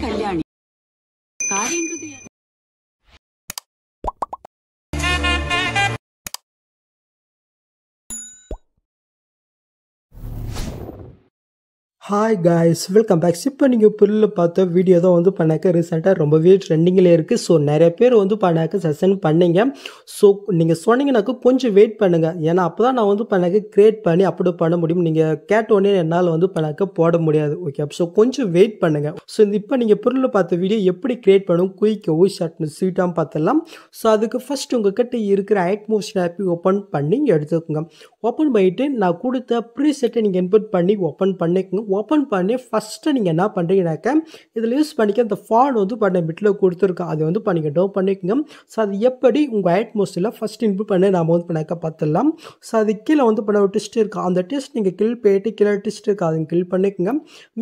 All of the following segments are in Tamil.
Kalyani. Hi guys welcome back இப்போ நீங்கள் புல்லில் பார்த்த வீடியோ தான் வந்து பண்ணாக்க ரீசெண்டாக ரொம்பவே ட்ரெண்டிங்கில் இருக்குது ஸோ நிறைய பேர் வந்து பண்ணாக்க செஷன் பண்ணிங்க ஸோ நீங்கள் சொன்னீங்கனாக்க கொஞ்சம் வெயிட் பண்ணுங்கள் ஏன்னா அப்போ தான் நான் வந்து பண்ணாக்க க்ரியேட் பண்ணி அப்படி பண்ண முடியும் நீங்கள் கேட்டோடனே என்னால் வந்து பண்ணாக்க போட முடியாது ஓகே ஸோ கொஞ்சம் வெயிட் பண்ணுங்கள் ஸோ இந்த இப்போ நீங்கள் புல்லில் பார்த்த வீடியோ எப்படி க்ரியேட் பண்ணணும் குயிக்கவும் ஷர்ட்னு ஸ்வீட்டாகவும் பார்த்துடலாம் ஸோ அதுக்கு ஃபஸ்ட் உங்கள் கிட்ட இருக்கிற ஐட் மூவ்ஷன் ஓப்பன் பண்ணி எடுத்துக்கோங்க ஓப்பன் பண்ணிவிட்டு நான் கொடுத்த ப்ரீசெட்டை நீங்கள் இன்புட் பண்ணி ஓப்பன் பண்ணிக்கோங்க ஓப்பன் பண்ணி ஃபஸ்ட்டு நீங்கள் என்ன பண்ணுறீங்கனாக்க இதில் யூஸ் பண்ணிக்க அந்த ஃபாண்ட் வந்து பண்ண பிட்டில் கொடுத்துருக்கோம் அதை வந்து பண்ணிக்க டோ பண்ணிக்கோங்க ஸோ அது எப்படி உங்கள் அட்மோஸ்டில் ஃபஸ்ட் இன்புட் பண்ணி நாம் வந்து பண்ணாக்க பார்த்துடலாம் ஸோ அது கீழே வந்து பண்ண ஒரு டிஸ்ட் இருக்கா அந்த டிஸ்ட் நீங்கள் கில் போயிட்டு கீழே டிஸ்ட் இருக்கா அதை கில் பண்ணிக்கோங்க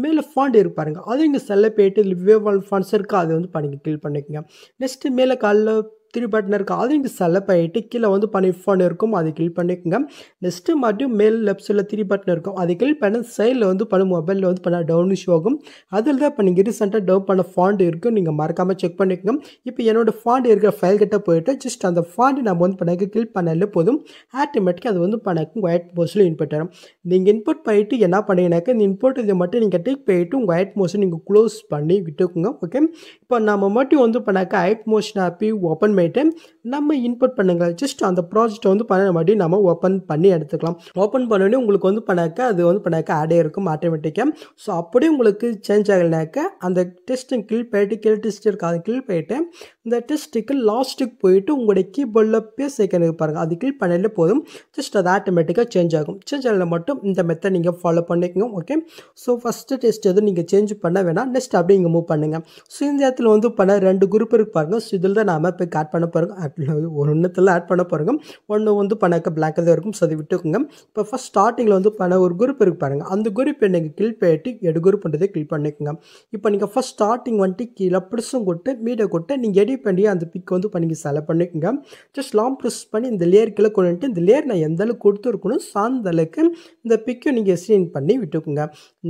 மேலே ஃபாண்ட் இருப்பாருங்க அது இங்கே செல்ல போயிட்டு இதில் விவேவால் ஃபாண்ட்ஸ் இருக்கா அதை வந்து பண்ணிக்க கில் பண்ணிக்கோங்க நெக்ஸ்ட்டு மேலே காலில் த்ரீ பட்டன் இருக்குது அது செலப் ஆகிட்டு கீழே வந்து ஃபோன் இருக்கும் அதை கிளிக் பண்ணிக்கோங்க நெக்ஸ்ட்டு மறுபடியும் மேல் லெஃப்ட் சைடில் த்ரீ பட்டன் இருக்கும் அதை கிளிக் பண்ண சைடில் வந்து பண்ண மொபைலில் வந்து பண்ண டவுன் ஷோ ஆகும் அதில் தான் இப்போ நீங்கள் ரீசெண்டாக டவுன் பண்ண ஃபாண்ட் இருக்கும் நீங்கள் மறக்காமல் செக் பண்ணிக்கோங்க இப்போ என்னோடய ஃபாண்ட் இருக்கிற ஃபைல் கிட்டே போயிட்டு ஜஸ்ட் அந்த ஃபாண்ட் நம்ம வந்து பண்ணக்கு கிளிக் பண்ணாலே போதும் ஆட்டோமேட்டிக்காக அது வந்து பண்ணக்கு ஒயிட் மோஸ்டில் இன்புட் வரும் நீங்கள் இன்புட் பண்ணிவிட்டு என்ன பண்ணீங்கன்னாக்கா இந்த இன்புட் இதை மட்டும் நீங்கள் டிக் போயிட்டு உங்கள் ஒயிட் மோஷன் நீங்கள் க்ளோஸ் பண்ணி விட்டுக்கோங்க ஓகே இப்போ நம்ம மட்டும் வந்து பண்ணாக்க ஐட் மோஷன் ஆப்பி ஓப்பன் அப்புறமேட்டு நம்ம இன்புட் பண்ணுங்க ஜஸ்ட் அந்த ப்ராஜெக்ட் வந்து பண்ண மாதிரி நம்ம ஓப்பன் பண்ணி எடுத்துக்கலாம் ஓப்பன் பண்ணோடனே உங்களுக்கு வந்து பண்ணாக்க அது வந்து பண்ணாக்க ஆடே இருக்கும் ஆட்டோமேட்டிக்காக ஸோ அப்படியே உங்களுக்கு சேஞ்ச் ஆகலைனாக்க அந்த டெஸ்ட்டு கில் போயிட்டு கில் டெஸ்ட் இருக்காது கில் போயிட்டு இந்த டெஸ்ட்டுக்கு லாஸ்ட்டுக்கு போயிட்டு உங்களுடைய கீபோர்டில் பேஸ் பாருங்கள் அது கிளிக் பண்ணலே போதும் ஜஸ்ட் அது ஆட்டோமேட்டிக்காக சேஞ்ச் ஆகும் சேஞ்ச் ஆகல மட்டும் இந்த மெத்தட் நீங்கள் ஃபாலோ பண்ணிக்கோங்க ஓகே ஸோ ஃபஸ்ட்டு டெஸ்ட் எதுவும் நீங்கள் சேஞ்ச் பண்ண வேணாம் நெக்ஸ்ட் அப்படியே இங்கே மூவ் பண்ணுங்கள் ஸோ இந்த இடத்துல வந்து பண்ண ரெண்டு குரூப் இருக்கு பாருங்கள் ஸோ இதில் தான் நாம் இப்போ ஆட் பண்ண போகிறோம் ஒரு ஒன்றுத்தில் ஆட் பண்ண போகிறோங்க ஒன்று வந்து பண்ணக்க பிளாக் தான் இருக்கும் ஸோ அதை விட்டுக்கோங்க இப்போ ஃபஸ்ட் ஸ்டார்டிங்கில் வந்து பண்ண ஒரு குரூப் இருக்கு பாருங்கள் அந்த குரூப் நீங்கள் கிளிக் பண்ணிட்டு எடு குரூப்ன்றதை கிளிக் பண்ணிக்கோங்க இப்போ நீங்கள் ஃபஸ்ட் ஸ்டார்டிங் வந்துட்டு கீழே பிடிச்சும் கொட்டு மீடியா கொட்டு நீங்கள் ரெடி பண்ணி அந்த பிக் வந்து இப்போ நீங்கள் செலக்ட் பண்ணிக்கோங்க ஜஸ்ட் லாங் ப்ரெஸ் பண்ணி இந்த லேயருக்குள்ளே கொண்டு வந்துட்டு இந்த லேயர் நான் எந்த அளவுக்கு கொடுத்துருக்கணும் சார்ந்த அளவுக்கு இந்த பிக்கை நீங்கள் சீன் பண்ணி விட்டுக்குங்க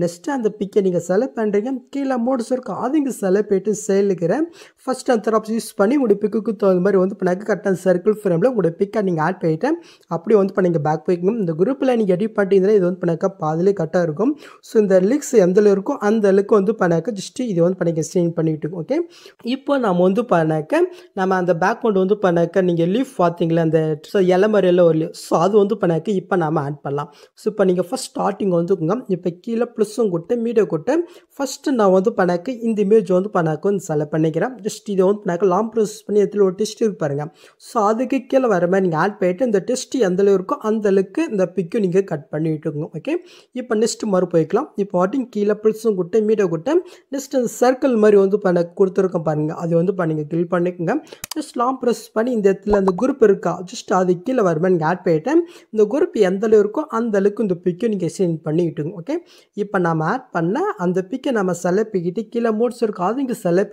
நெக்ஸ்ட்டு அந்த பிக்கை நீங்கள் செலக்ட் பண்ணுறீங்க கீழே மோட்ஸ் இருக்கும் அது இங்கே செலக்ட் போயிட்டு செயலுக்கிற ஃபஸ்ட் அந்த ஆப்ஸ் யூஸ் பண்ணி உங்களுடைய பிக்குக்கு தகுந்த மாதிரி வந்து இப்போ நக்கு கரெக்டாக சர்க்கிள் ஃப்ரேமில் உங்களுடைய பிக்கை நீங்கள் ஆட் பண்ணிவிட்டு அப்படி வந்து இப்போ நீங்கள் பேக் போய்க்கணும் இந்த குரூப்பில் நீங்கள் எடிட் பண்ணிட்டீங்கன்னா இது வந்து பண்ணாக்கா பாதிலே கரெக்டாக இருக்கும் ஸோ இந்த லிக்ஸ் எந்த அளவு இருக்கோ அந்த அளவுக்கு வந்து பண்ணாக்க ஜஸ்ட்டு இது வந்து பண்ணிக்க பண்ணி பண்ணிவிட்டு ஓகே இப்போ நம்ம வந்து பண்ணாக்க நம்ம அந்த பேக்ரவுண்ட் வந்து பண்ணாக்க நீங்கள் லீஃப் பார்த்தீங்களா அந்த இலை மாதிரியெல்லாம் ஒரு லீவ் ஸோ அது வந்து பண்ணாக்க இப்போ நாம் ஆட் பண்ணலாம் ஸோ இப்போ நீங்கள் ஃபஸ்ட் ஸ்டார்டிங் வந்துக்குங்க இப்போ கீழே ப்ளஸ்ஸும் கொட்டு மீடியோ கொட்டு ஃபஸ்ட்டு நான் வந்து பண்ணாக்க இந்த இமேஜ் வந்து பண்ணாக்க வந்து செலக்ட் பண்ணிக்கிறேன் ஜஸ்ட் இதை வந்து பண்ணாக்க லாங் ப்ரோசஸ் பண்ணி எத்தில் ஒரு டெஸ்ட் பாருங்கள் ஸோ அதுக்கு கீழே வர மாதிரி நீங்கள் ஆட் பண்ணிட்டு இந்த டெஸ்ட் எந்த இருக்கோ அந்த அளவுக்கு இந்த பிக்கும் நீங்கள் கட் பண்ணிவிட்டுங்க ஓகே இப்போ நெக்ஸ்ட் மறு போய்க்கலாம் இப்போ வாட்டிங் கீழே ப்ளஸ்ஸும் கொடுத்து மீடியோ கொடுத்து நெக்ஸ்ட் அந்த சர்க்கிள் மாதிரி வந்து பண்ண கொடுத்துருக்கோம் பாருங்கள் அது வந்து பண்ணிங்க ஃபில் பண்ணிக்கோங்க ஜஸ்ட் லாம் ப்ரெஸ் பண்ணி இந்த இடத்துல அந்த குரூப் இருக்கா ஜஸ்ட் அது கீழே வருமானு ஆட் பண்ணிட்டேன் இந்த குரூப் எந்த அளவு இருக்கோ அந்த அளவுக்கு இந்த பிக்கை நீங்கள் சென்ட் பண்ணிக்கிட்டுங்க ஓகே இப்போ நம்ம ஆட் பண்ண அந்த பிக்கை நம்ம செலக்ட் கீழே மோட்ஸ் இருக்கோ அது இங்கே செலக்ட்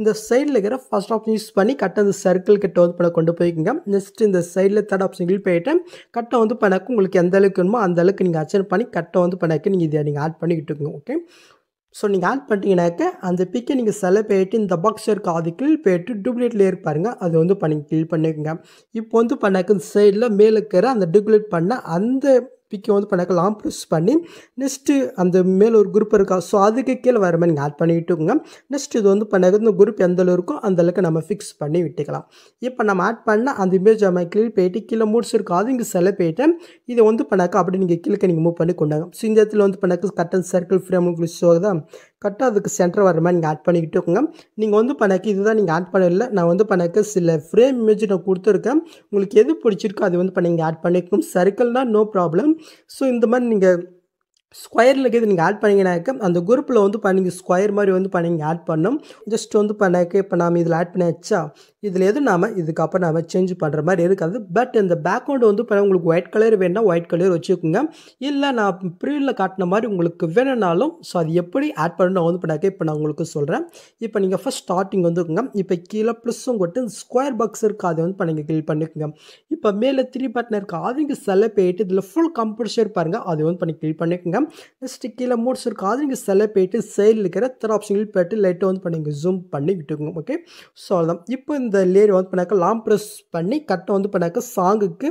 இந்த சைடில் இருக்கிற ஃபஸ்ட் ஆப்ஷன் யூஸ் பண்ணி கரெக்டாக அந்த சர்க்கிள் கிட்ட வந்து பண்ண கொண்டு போய்க்குங்க நெக்ஸ்ட் இந்த சைடில் தேர்ட் ஆப்ஷன் கிளிக் போயிட்டேன் கரெக்டாக வந்து பண்ணக்கு உங்களுக்கு எந்த அளவுக்கு வேணுமோ அந்த அளவுக்கு நீங்கள் அச்சன் பண்ணி கரெக்டாக வந்து பண்ணக்கு நீங்கள் இதை நீங்கள் ஆட் பண்ணிக்கிட்டுங்க ஓகே ஸோ நீங்கள் ஆட் பண்ணிட்டீங்கனாக்க அந்த பிக்கை நீங்கள் செல போயிட்டு இந்த பாக்ஸ் இருக்க அது கிளில் போயிட்டு டூப்ளிகேட் லேயர் பாருங்கள் அது வந்து பண்ணி கிளில் பண்ணிக்கோங்க இப்போ வந்து பண்ணாக்க இந்த சைடில் மேலே இருக்கிற அந்த டூப்ளிகேட் பண்ண அந்த பிக்கை வந்து பண்ணாக்க லாங் ப்ரெஸ் பண்ணி நெக்ஸ்ட்டு அந்த மேலே ஒரு குரூப் இருக்கா ஸோ அதுக்கு கீழே வர மாதிரி நீங்கள் ஆட் பண்ணிவிட்டுங்க நெக்ஸ்ட் இது வந்து பண்ணாக்க இந்த குரூப் எந்த அளவு இருக்கோ அந்தளவுக்கு நம்ம ஃபிக்ஸ் பண்ணி விட்டுக்கலாம் இப்போ நம்ம ஆட் பண்ணால் அந்த இமேஜ் நம்ம கீழே போயிட்டு கீழே மூட்ஸ் இருக்கோ அது இங்கே செல போய்ட்டு இதை வந்து பண்ணாக்க அப்படி நீங்கள் கீழே நீங்கள் மூவ் பண்ணி கொண்டாங்க ஸோ இந்த இடத்துல வந்து பண்ணாக்க கட்டன் சர்க்கிள் ஃப்ரேம் உங்களுக்கு தான் கரெக்டாக அதுக்கு சென்டர் வர மாதிரி நீங்கள் ஆட் பண்ணிக்கிட்டு இருக்கோங்க நீங்கள் வந்து பண்ணக்கு இதுதான் நீங்கள் ஆட் பண்ணல நான் வந்து பண்ணக்கு சில ஃப்ரேம் இமேஜ் நான் கொடுத்துருக்கேன் உங்களுக்கு எது பிடிச்சிருக்கோ அது வந்து பண்ண நீங்கள் ஆட் பண்ணிக்கணும் சர்க்கிள்னால் நோ ப்ராப்ளம் ஸோ இந்த மாதிரி நீங்கள் ஸ்கொயரில் கேது நீங்கள் ஆட் பண்ணிங்கனாக்க அந்த குரூப்பில் வந்து பண்ணிங்க ஸ்கொயர் மாதிரி வந்து பண்ணிங்க ஆட் பண்ணணும் ஜஸ்ட் வந்து பண்ணாக்க இப்போ நாம் இதில் ஆட் பண்ணியாச்சா இதில் எதுவும் நாம் இதுக்கப்புறம் நாம் சேஞ்ச் பண்ணுற மாதிரி இருக்காது பட் இந்த பேக்ரவுண்டு வந்து இப்போ உங்களுக்கு ஒயிட் கலர் வேணால் ஒயிட் கலர் வச்சுக்கோங்க இல்லை நான் ப்ரீவில் காட்டின மாதிரி உங்களுக்கு வேணும்னாலும் ஸோ அது எப்படி ஆட் பண்ணணும் வந்து பண்ணாக்க இப்போ நான் உங்களுக்கு சொல்கிறேன் இப்போ நீங்கள் ஃபஸ்ட் ஸ்டார்டிங் வந்துக்குங்க இப்போ கீழே ப்ளஸ்ஸும் கொட்டு ஸ்கொயர் பாக்ஸ் இருக்குது அதை வந்து பண்ணிங்க கிளிக் பண்ணிக்கோங்க இப்போ மேலே த்ரீ பட்டன் இருக்குது அதுக்கு செலவு போயிட்டு இதில் ஃபுல் கம்ப்யூட்டர் பாருங்கள் அதை வந்து பண்ணி கிளிக் பண்ணிக்கோங்க ஜஸ்ட் கீழே மோட்ஸ் இருக்கும் அது நீங்கள் செலக்ட் போயிட்டு சைடில் இருக்கிற தர ஆப்ஷன்கள் போய்ட்டு லைட்டை வந்து பண்ணி ஜூம் பண்ணி விட்டுக்கோங்க ஓகே ஸோ அதுதான் இப்போ இந்த லேயர் வந்து பண்ணாக்க லாம் ப்ரெஸ் பண்ணி கட்டை வந்து பண்ணாக்க சாங்குக்கு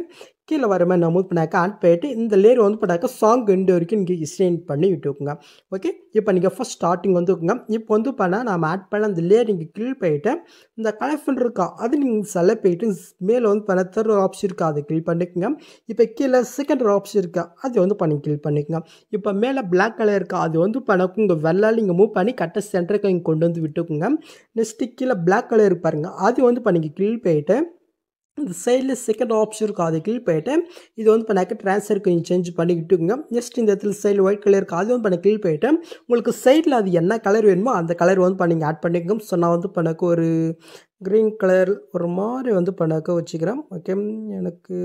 கீழே வர மாதிரி நம்ம பண்ணாக்க ஆட் போயிட்டு இந்த லேயர் வந்து பண்ணாக்க சாங் எண்டு வரைக்கும் நீங்கள் எக்ஸ்டெண்ட் பண்ணி விட்டுக்குங்க ஓகே இப்போ நீங்கள் ஃபஸ்ட் ஸ்டார்டிங் வந்துக்குங்க இப்போ வந்து பண்ணால் நம்ம ஆட் பண்ண அந்த லேயர் நீங்கள் கிளில் போயிட்டு இந்த கலெக்ஷன் இருக்கா அது நீங்கள் செலக்ட் போயிட்டு மேலே வந்து பண்ண தேர்ட் ஆப்ஷன் இருக்கா அதை கிளிக் பண்ணிக்கோங்க இப்போ கீழே செகண்ட் ஆப்ஷன் இருக்கா அது வந்து பண்ணி கிளிக் பண்ணிக்கோங்க இப்போ மேலே பிளாக் கலர் இருக்கா அது வந்து பண்ணக்கு உங்கள் வெள்ளால் நீங்கள் மூவ் பண்ணி கரெக்டாக சென்டருக்கு இங்கே கொண்டு வந்து விட்டுக்குங்க நெக்ஸ்ட்டு கீழே பிளாக் கலர் பாருங்கள் அது வந்து பண்ணி கிளில் போயிட்டு இந்த சைடில் செகண்ட் ஆப்ஷன் இருக்கும் அதை கிளிக் போயிட்டேன் இது வந்து பண்ணாக்க ட்ரான்ஸ்ஃபர் கொஞ்சம் சேஞ்ச் பண்ணிக்கிட்டுங்க நெக்ஸ்ட் இந்த இடத்துல சைடில் ஒயிட் கலர் இருக்கும் அது வந்து பண்ண கிளிக் போயிட்டேன் உங்களுக்கு சைடில் அது என்ன கலர் வேணுமோ அந்த கலர் வந்து பண்ணி ஆட் பண்ணிக்கோங்க ஸோ நான் வந்து பண்ணக்கு ஒரு க்ரீன் கலர் ஒரு மாதிரி வந்து பண்ணாக்க வச்சுக்கிறேன் ஓகே எனக்கு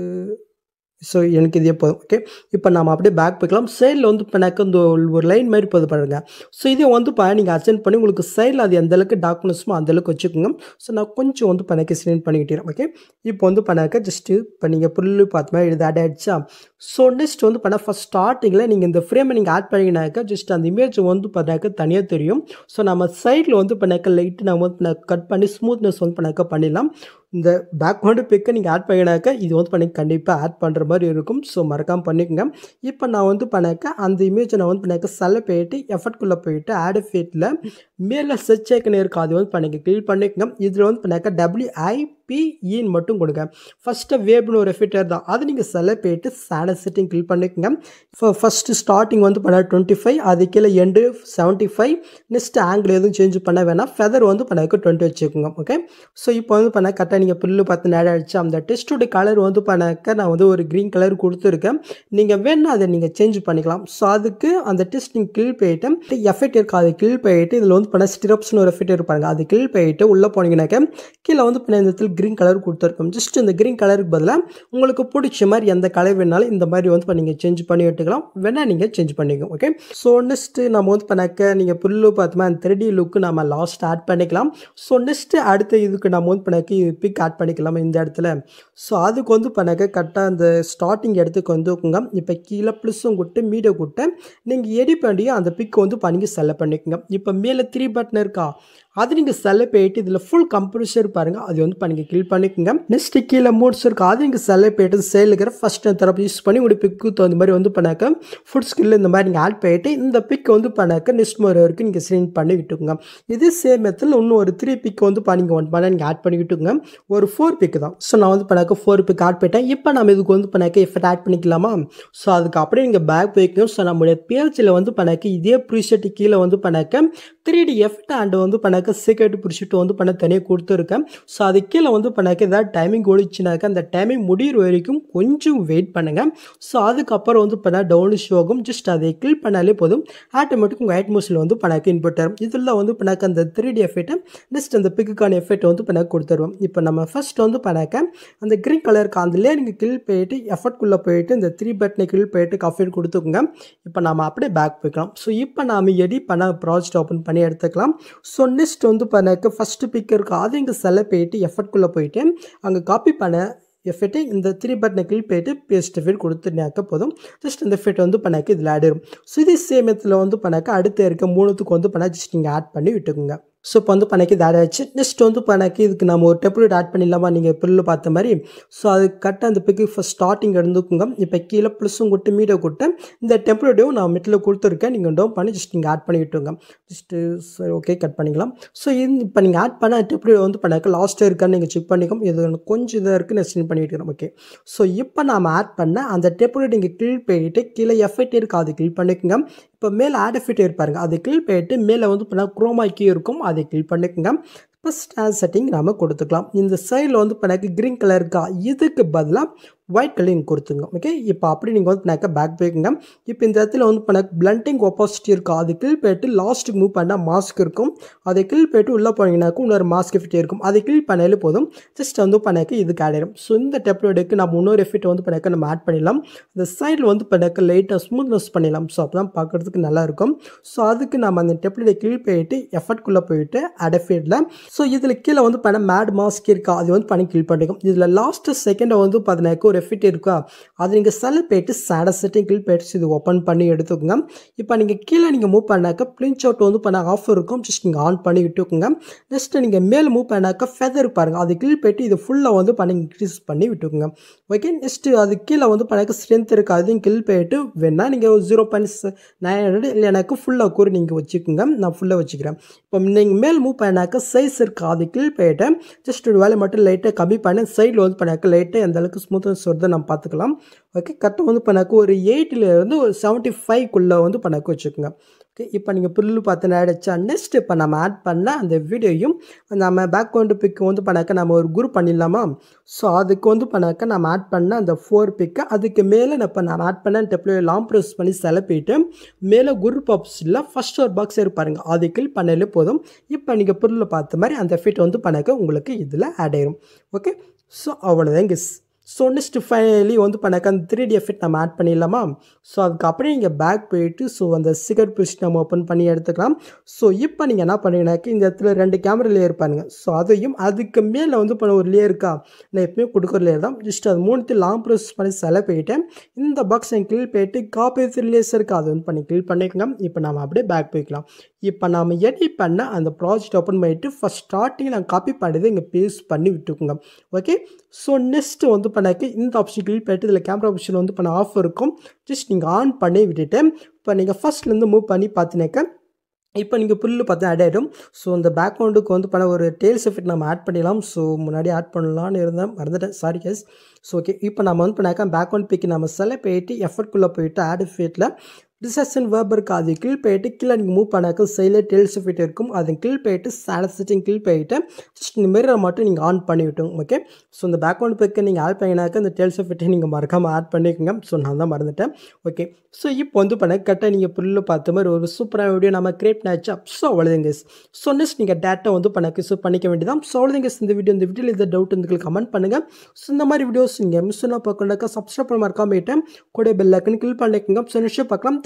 ஸோ எனக்கு இதே போதும் ஓகே இப்போ நம்ம அப்படியே பேக் போய்க்கலாம் சைடில் வந்து இப்போ எனக்கு இந்த ஒரு லைன் மாதிரி போது பாருங்க ஸோ இதே வந்து இப்போ நீங்கள் அசென்ட் பண்ணி உங்களுக்கு சைடில் அது எந்த அளவுக்கு டாக்குமெண்ட்ஸுமோ அந்தளவுக்கு வச்சுக்கோங்க ஸோ நான் கொஞ்சம் வந்து இப்போ எனக்கு பண்ணிக்கிட்டேன் ஓகே இப்போ வந்து இப்போ எனக்கு ஜஸ்ட்டு இப்போ நீங்கள் புல்லு பார்த்து மாதிரி இது ஆட் ஆகிடுச்சா ஸோ நெக்ஸ்ட் வந்து பண்ண ஃபஸ்ட் ஸ்டார்டிங்கில் நீங்கள் இந்த ஃப்ரேமை நீங்கள் ஆட் பண்ணிங்கனாக்கா ஜஸ்ட் அந்த இமேஜ் வந்து பண்ணாக்க தனியாக தெரியும் ஸோ நம்ம சைடில் வந்து இப்போ லைட்டு நம்ம வந்து கட் பண்ணி ஸ்மூத்னஸ் வந்து பண்ணாக்க பண்ணிடலாம் இந்த பேக்வேர்டு பிக்கை நீங்கள் ஆட் பண்ணினாக்க இது வந்து பண்ணி கண்டிப்பாக ஆட் பண்ணுற மாதிரி இருக்கும் ஸோ மறக்காமல் பண்ணிக்கோங்க இப்போ நான் வந்து பண்ணாக்க அந்த இமேஜை நான் வந்து பண்ணாக்க செல்ல போயிட்டு எஃபர்ட்குள்ளே போயிட்டு ஆடு ஃபீட்டில் மேலே சர்ச் ஐக்கன் இருக்கும் அது வந்து பண்ணிக்க கிளீன் பண்ணிக்கோங்க இதில் வந்து பண்ணாக்க டபிள்யூ ஐ பிஇன்னு e மட்டும் கொடுங்க ஃபஸ்ட்டு வேப்னு ஒரு எஃபிட்டர் தான் அது நீங்கள் செலக்ட் போயிட்டு சேலை செட்டிங் கிளிக் பண்ணிக்கோங்க ஃபஸ்ட்டு ஸ்டார்டிங் வந்து பண்ண டுவெண்ட்டி ஃபைவ் அது கீழே end seventy five next angle எதுவும் சேஞ்ச் பண்ண வேணால் ஃபெதர் வந்து பண்ணக்கு டுவெண்ட்டி வச்சுக்கோங்க ஓகே ஸோ இப்போ வந்து பண்ண கரெக்டாக நீங்கள் புல்லு பார்த்து நேரம் ஆகிடுச்சு அந்த டெஸ்ட்டோட கலர் வந்து பண்ணக்க நான் வந்து ஒரு க்ரீன் கலர் கொடுத்துருக்கேன் நீங்கள் வேணால் அதை நீங்கள் சேஞ்ச் பண்ணிக்கலாம் ஸோ அதுக்கு அந்த டெஸ்ட் நீங்கள் கில் போயிட்டு எஃபெக்ட் இருக்கா அதை கில் போயிட்டு இதில் வந்து பண்ண ஸ்டிரப்ஸ்னு ஒரு எஃபெக்ட் இருப்பாங்க அது கில் போயிட்டு உள்ளே போனீங்கன்னாக்க கீழே வந்து பண்ண இந்த க்ரீன் கலர் கொடுத்துருக்கோம் ஜஸ்ட் இந்த க்ரீன் கலருக்கு பதிலாக உங்களுக்கு பிடிச்ச மாதிரி எந்த கலர் வேணாலும் இந்த மாதிரி வந்து நீங்கள் சேஞ்ச் பண்ணி விட்டுக்கலாம் வேணால் நீங்கள் சேஞ்ச் பண்ணிக்கோங்க ஓகே ஸோ நெக்ஸ்ட்டு நம்ம வந்து பண்ணாக்க நீங்கள் புல்லு பார்த்தோமா அந்த த்ரெடி லுக்கு நம்ம லாஸ்ட் ஆட் பண்ணிக்கலாம் ஸோ நெக்ஸ்ட்டு அடுத்த இதுக்கு நம்ம வந்து பண்ணாக்க பிக் ஆட் பண்ணிக்கலாம் இந்த இடத்துல ஸோ அதுக்கு வந்து இப்போ கரெக்டாக அந்த ஸ்டார்டிங் இடத்துக்கு வந்துக்குங்க இப்போ கீழே ப்ளஸும் கொடுத்து மீடியோ கொடுத்து நீங்கள் எடி பண்ணியும் அந்த பிக் வந்து பண்ணி செலக்ட் பண்ணிக்கோங்க இப்போ மேலே த்ரீ பட்டன் இருக்கா அது நீங்கள் செலவு போயிட்டு இதில் ஃபுல் கம்ப்ரஷர் பாருங்கள் அது வந்து பண்ணி கிளிக் பண்ணிக்கோங்க நெக்ஸ்ட் கீழே மோட்ஸ் இருக்குது அது நீங்கள் செலவு போயிட்டு சேலுக்கிற ஃபஸ்ட் தரப்பு யூஸ் பண்ணி உங்களுக்கு பிக்கு தகுந்த மாதிரி வந்து பண்ணாக்க ஃபுட் ஸ்கில் இந்த மாதிரி நீங்கள் ஆட் பண்ணிட்டு இந்த பிக் வந்து பண்ணாக்க நெக்ஸ்ட் முறை வரைக்கும் நீங்கள் ஸ்க்ரீன் பண்ணி விட்டுக்கோங்க இதே சேம் மெத்தில் இன்னும் ஒரு த்ரீ பிக் வந்து பண்ணிங்க ஒன் பண்ண நீங்கள் ஆட் விட்டுங்க ஒரு ஃபோர் பிக் தான் ஸோ நான் வந்து பண்ணாக்க ஃபோர் பிக் ஆட் போயிட்டேன் இப்போ நம்ம இதுக்கு வந்து பண்ணாக்க எஃபெக்ட் ஆட் பண்ணிக்கலாமா ஸோ அதுக்கு அப்படியே நீங்கள் பேக் போய்க்கணும் ஸோ நம்மளுடைய பேஜில் வந்து பண்ணாக்க இதே ப்ரீஷர்ட் கீழே வந்து பண்ணாக்க த்ரீ டி எஃபெக்ட் ஆண்டு வந்து பண்ணாக்க பண்ணாக்க சீக்கிரட் பிடிச்சிட்டு வந்து பண்ண தனியாக கொடுத்துருக்கேன் ஸோ அது கீழே வந்து பண்ணாக்க ஏதாவது டைமிங் ஓடிச்சுனாக்க அந்த டைமிங் முடிகிற வரைக்கும் கொஞ்சம் வெயிட் பண்ணுங்கள் ஸோ அதுக்கப்புறம் வந்து பண்ணால் டவுன் ஷோ ஆகும் ஜஸ்ட் அதை கிளிக் பண்ணாலே போதும் ஆட்டோமேட்டிக் உங்கள் அட்மோஸில் வந்து பண்ணாக்க இன்புட் இதில் வந்து பண்ணாக்க அந்த த்ரீ டி எஃபெக்ட்டை நெக்ஸ்ட் அந்த பிக்குக்கான எஃபெக்ட் வந்து பண்ணாக்க கொடுத்துருவோம் இப்போ நம்ம ஃபஸ்ட் வந்து பண்ணாக்க அந்த க்ரீன் கலருக்கு காந்திலே நீங்கள் கிளிக் போயிட்டு எஃபர்ட்குள்ளே போயிட்டு இந்த த்ரீ பட்டனை கிளிக் போயிட்டு கஃபேட் கொடுத்துக்கோங்க இப்போ நம்ம அப்படியே பேக் போய்க்கலாம் ஸோ இப்போ நாம் எடிட் பண்ண ப்ராஜெக்ட் ஓப்பன் பண்ணி எடுத்துக்கலாம் ஸோ நெக்ஸ்ட் நெக்ஸ்ட் வந்து பண்ணக்கு ஃபஸ்ட்டு பிக் இருக்குது அது இங்கே செல்ல போயிட்டு எஃபர்ட்குள்ளே போயிட்டு அங்கே காப்பி பண்ண எஃபெக்டை இந்த த்ரீ பட்டனை கிளிக் போயிட்டு பேஸ்ட் எஃபெக்ட் கொடுத்துனாக்க போதும் ஜஸ்ட் இந்த எஃபெக்ட் வந்து பண்ணாக்க இதில் ஆட் ஆயிடும் ஸோ இதே வந்து பண்ணாக்க அடுத்த இருக்க மூணுத்துக்கு வந்து பண்ணா ஜஸ்ட் நீங்கள் ஆட் பண்ணி விட்டுக்குங்க ஸோ இப்போ வந்து இப்போ இது ஆட் ஆகிடுச்சு நெக்ஸ்ட் வந்து இப்போ இதுக்கு நம்ம ஒரு டெப்ளேட் ஆட் பண்ணிடலாமா நீங்கள் பில்லில் பார்த்த மாதிரி ஸோ அது கரெக்டாக அந்த பிக்கு ஃபஸ்ட் ஸ்டார்டிங் எடுத்துக்கோங்க இப்போ கீழே ப்ளஸும் கொடுத்து மீடியோ கொடுத்து இந்த டெம்ப்ளேட்டையும் நான் மிட்டில் கொடுத்துருக்கேன் நீங்கள் டோம் பண்ணி ஜஸ்ட் நீங்கள் ஆட் பண்ணிக்கிட்டுங்க ஜஸ்ட்டு சரி ஓகே கட் பண்ணிக்கலாம் ஸோ இது இப்போ நீங்கள் ஆட் பண்ண டெம்ப்ளேட் வந்து இப்போ லாஸ்ட்டே லாஸ்ட்டாக இருக்கான்னு நீங்கள் செக் பண்ணிக்கோம் இது கொஞ்சம் இதாக இருக்குது நான் சென்ட் பண்ணிக்கிட்டு ஓகே ஸோ இப்போ நாம் ஆட் பண்ண அந்த டெம்ப்ளேட் நீங்கள் கிளிக் பண்ணிவிட்டு கீழே எஃபெக்ட் இருக்குது அது கிளிக் பண்ணிக்கோங்க இப்போ மேலே ஆட் எஃபெக்ட் இருப்பாருங்க அது கிளிக் பண்ணிவிட்டு மேலே வந்து பண்ணால் குரோமாக்கி இருக்கும் அது அதை கிளிக் பண்ணிக்கோங்க இப்போ ஸ்டார் செட்டிங் நாம் கொடுத்துக்கலாம் இந்த சைடில் வந்து இப்போ எனக்கு க்ரீன் கலர் இருக்கா இதுக்கு பதிலாக ஒயிட் கலர் இங்கே கொடுத்துங்க ஓகே இப்போ அப்படி நீங்கள் வந்து பண்ணாக்க பேக் போய்க்குங்க இப்போ இந்த இடத்துல வந்து பண்ண பிளண்டிங் ஒப்பாசிட்டி இருக்கும் அது கிள் போயிட்டு லாஸ்ட்டுக்கு மூவ் பண்ணால் மாஸ்க் இருக்கும் அதை கிள் போயிட்டு உள்ளே போனீங்கன்னாக்கும் இன்னொரு மாஸ்க் எஃபெக்ட் இருக்கும் அதை கிள் பண்ணாலே போதும் ஜஸ்ட் வந்து பண்ணாக்க இதுக்கு ஆடிடும் ஸோ இந்த டெப்ளோடுக்கு நம்ம இன்னொரு எஃபெக்ட் வந்து பண்ணாக்க நம்ம ஆட் பண்ணிடலாம் இந்த சைடில் வந்து பண்ணாக்க லைட்டாக ஸ்மூத்னஸ் பண்ணிடலாம் ஸோ அப்போ தான் பார்க்குறதுக்கு நல்லாயிருக்கும் ஸோ அதுக்கு நம்ம அந்த டெப்லோட கீழ் போயிட்டு எஃபர்ட்குள்ளே போயிட்டு அடஃபீடில் ஸோ இதில் கீழே வந்து பண்ண மேட் மாஸ்க் இருக்கா அது வந்து பண்ணி கிள் பண்ணிக்கும் இதில் லாஸ்ட்டு செகண்டை வந்து பார்த்தினாக்க ஒரு எஃபிட் இருக்கா அது நீங்கள் செல் போயிட்டு சேட செட்டிங் கிளிக் போயிட்டு இது ஓப்பன் பண்ணி எடுத்துக்கோங்க இப்போ நீங்கள் கீழே நீங்கள் மூவ் பண்ணாக்க பிளிஞ்ச் அவுட் வந்து பண்ண ஆஃபர் இருக்கும் ஜஸ்ட் நீங்கள் ஆன் பண்ணி விட்டுக்கோங்க நெக்ஸ்ட்டு நீங்கள் மேல் மூவ் பண்ணாக்க ஃபெதர் பாருங்கள் அது கீழ் போயிட்டு இது ஃபுல்லாக வந்து பண்ணி இன்க்ரீஸ் பண்ணி விட்டுக்கோங்க ஓகே நெக்ஸ்ட்டு அது கீழே வந்து பண்ணாக்க ஸ்ட்ரென்த் இருக்காது அதையும் கீழ் போயிட்டு வேணால் நீங்கள் ஜீரோ பாயிண்ட் நைன் ஹண்ட்ரட் இல்லை எனக்கு ஃபுல்லாக கூறி நீங்கள் வச்சுக்கோங்க நான் ஃபுல்லாக வச்சுக்கிறேன் இப்போ நீங்கள் மேல் மூவ் பண்ணாக்க சைஸ் இருக்குது அது கீழ் போயிட்டு ஜஸ்ட் ஒரு வேலை மட்டும் லைட்டாக கம்மி பண்ணி சைடில் வந்து பண்ணாக்க லைட்டாக எந்த அளவுக்கு ஸ்மூத்னஸ் வருது நம்ம பார்த்துக்கலாம் ஓகே கரெக்டாக வந்து பண்ணாக்க ஒரு எயிட்டிலேருந்து ஒரு செவன்ட்டி ஃபைவ்க்குள்ளே வந்து பண்ணாக்க வச்சுக்கோங்க ஓகே இப்போ நீங்கள் புல்லு பார்த்து ஆகிடுச்சா நெக்ஸ்ட் இப்போ நம்ம ஆட் பண்ண அந்த வீடியோயும் நம்ம பேக்ரவுண்டு பிக்கு வந்து பண்ணாக்க நம்ம ஒரு குரூப் பண்ணிடலாமா ஸோ அதுக்கு வந்து பண்ணாக்க நம்ம ஆட் பண்ண அந்த ஃபோர் பிக்கு அதுக்கு மேலே இப்போ நான் ஆட் பண்ண டெப்ளோ லாங் ப்ரெஸ் பண்ணி செலப்பிட்டு மேலே குரூப் ஆப்ஷனில் ஃபஸ்ட் ஒரு பாக்ஸ் இருப்பாருங்க அது கிளிக் பண்ணாலே போதும் இப்போ நீங்கள் புல்லில் பார்த்த மாதிரி அந்த ஃபிட் வந்து பண்ணாக்க உங்களுக்கு இதில் ஆட் ஆயிரும் ஓகே ஸோ அவ்வளோதான் கிஸ் ஸோ நெக்ஸ்ட்டு ஃபைனலி வந்து பண்ணாக்க அந்த த்ரீ டி எஃபெக்ட் நம்ம ஆட் பண்ணிடலாமா ஸோ அதுக்கப்புறம் நீங்கள் பேக் போயிட்டு ஸோ அந்த சிகரெட் பிஸ்ட் நம்ம ஓப்பன் பண்ணி எடுத்துக்கலாம் ஸோ இப்போ நீங்கள் என்ன பண்ணுறீங்கனாக்கா இந்த இடத்துல ரெண்டு கேமரா லேயர் பாருங்கள் ஸோ அதையும் அதுக்கு மேலே வந்து பண்ண ஒரு லேயருக்கா நான் எப்பவுமே கொடுக்குற லேயர் தான் ஜஸ்ட் அது மூணுத்தையும் லாங் ப்ரோஸ் பண்ணி செல போயிட்டேன் இந்த பாக்ஸ் நான் கிளில் போயிட்டு காப்பி ரிலேஸ் இருக்கா அதை வந்து பண்ணி கிளில் பண்ணிக்கலாம் இப்போ நம்ம அப்படியே பேக் போய்க்கலாம் இப்போ நாம் எடிட் பண்ண அந்த ப்ராஜெக்ட் ஓப்பன் பண்ணிவிட்டு ஃபஸ்ட் ஸ்டார்டிங்கில் நான் காப்பி பண்ணுறது இங்கே பேஸ்ட் பண்ணி விட்டுக்கோங்க ஓகே ஸோ நெக்ஸ்ட்டு வந்து பண்ணாக்க இந்த ஆப்ஷன் கிளிக் பண்ணிட்டு இதில் கேமரா ஆப்ஷன் வந்து பண்ண ஆஃப் இருக்கும் ஜஸ்ட் நீங்கள் ஆன் பண்ணி விட்டுட்டு இப்போ நீங்கள் ஃபஸ்ட்லேருந்து மூவ் பண்ணி பார்த்தினாக்க இப்போ நீங்கள் புல்லு பார்த்தா ஆட் ஆகிடும் ஸோ அந்த பேக்ரவுண்டுக்கு வந்து பண்ண ஒரு டெய்ல்ஸ் எஃபெக்ட் நம்ம ஆட் பண்ணிடலாம் ஸோ முன்னாடி ஆட் பண்ணலான்னு இருந்தேன் மறந்துட்டேன் சாரி கேஸ் ஸோ ஓகே இப்போ நம்ம வந்து பண்ணாக்கா பேக்ரவுண்ட் பிக்கு நம்ம செலக்ட் போயிட்டு எஃபர்ட்குள்ளே போயிட்டு ஆட் எஃபெக்ட்டில் ರಿಸೆಷನ್ அது கீழ் போயிட்டு கீழே நீங்கள் மூவ் பண்ணாக்க சைடில் டெல்ஸ் ஃபிட் இருக்கும் அது கீழ் போயிட்டு சேலட் செட்டிங் கீழ் போயிட்டு இந்த மிரரை மட்டும் நீங்கள் ஆன் பண்ணிவிட்டோம் ஓகே ஸோ இந்த பேக்ரவுண்ட் பிக்கை நீங்கள் ஆட் பண்ணினாக்க இந்த டெல்ஸ் ஃபிட்டை நீங்கள் மறக்காமல் ஆட் பண்ணிக்கோங்க ஸோ நான் தான் மறந்துட்டேன் ஓகே ஸோ இப்போ வந்து பண்ண கரெக்டாக நீங்கள் புல்லில் பார்த்த மாதிரி ஒரு சூப்பரான வீடியோ நம்ம கிரியேட் ஆச்சு ஸோ அவ்வளோதுங்க ஸோ நெக்ஸ்ட் நீங்கள் டேட்டை வந்து பண்ண ஸோ பண்ணிக்க வேண்டியதான் ஸோ அவ்வளோதுங்க இந்த வீடியோ இந்த வீடியோவில் இந்த டவுட் இருந்துக்கு கமெண்ட் பண்ணுங்கள் ஸோ இந்த மாதிரி வீடியோஸ் நீங்கள் மிஸ் பண்ணால் பார்க்கணுன்னாக்கா சப்ஸ்கிரைப் பண்ண மறக்காம போயிட்டேன் கூட பெல் கிளிக் பண்ணிக்கோங்க ஸோ நிஷயம் பார்க்கலாம்